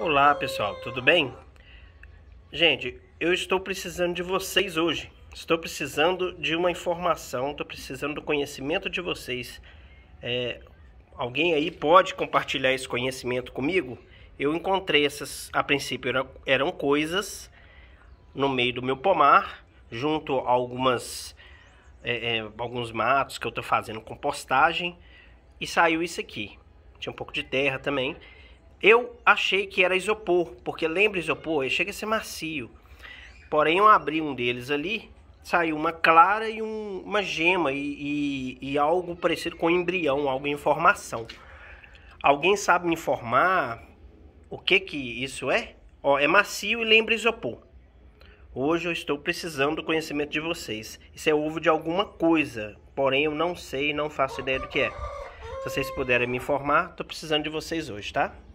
Olá pessoal, tudo bem? Gente, eu estou precisando de vocês hoje. Estou precisando de uma informação, estou precisando do conhecimento de vocês. É, alguém aí pode compartilhar esse conhecimento comigo? Eu encontrei essas, a princípio eram, eram coisas no meio do meu pomar, junto a algumas, é, é, alguns matos que eu estou fazendo compostagem, e saiu isso aqui. Tinha um pouco de terra também. Eu achei que era isopor, porque lembra isopor? Ele chega a ser macio. Porém, eu abri um deles ali, saiu uma clara e um, uma gema e, e, e, algo parecido com um embrião, algo em formação. Alguém sabe me informar o que que isso é? Ó, é macio e lembra isopor. Hoje eu estou precisando do conhecimento de vocês. Isso é ovo de alguma coisa, porém eu não sei e não faço ideia do que é. Se vocês puderem me informar, estou precisando de vocês hoje, tá?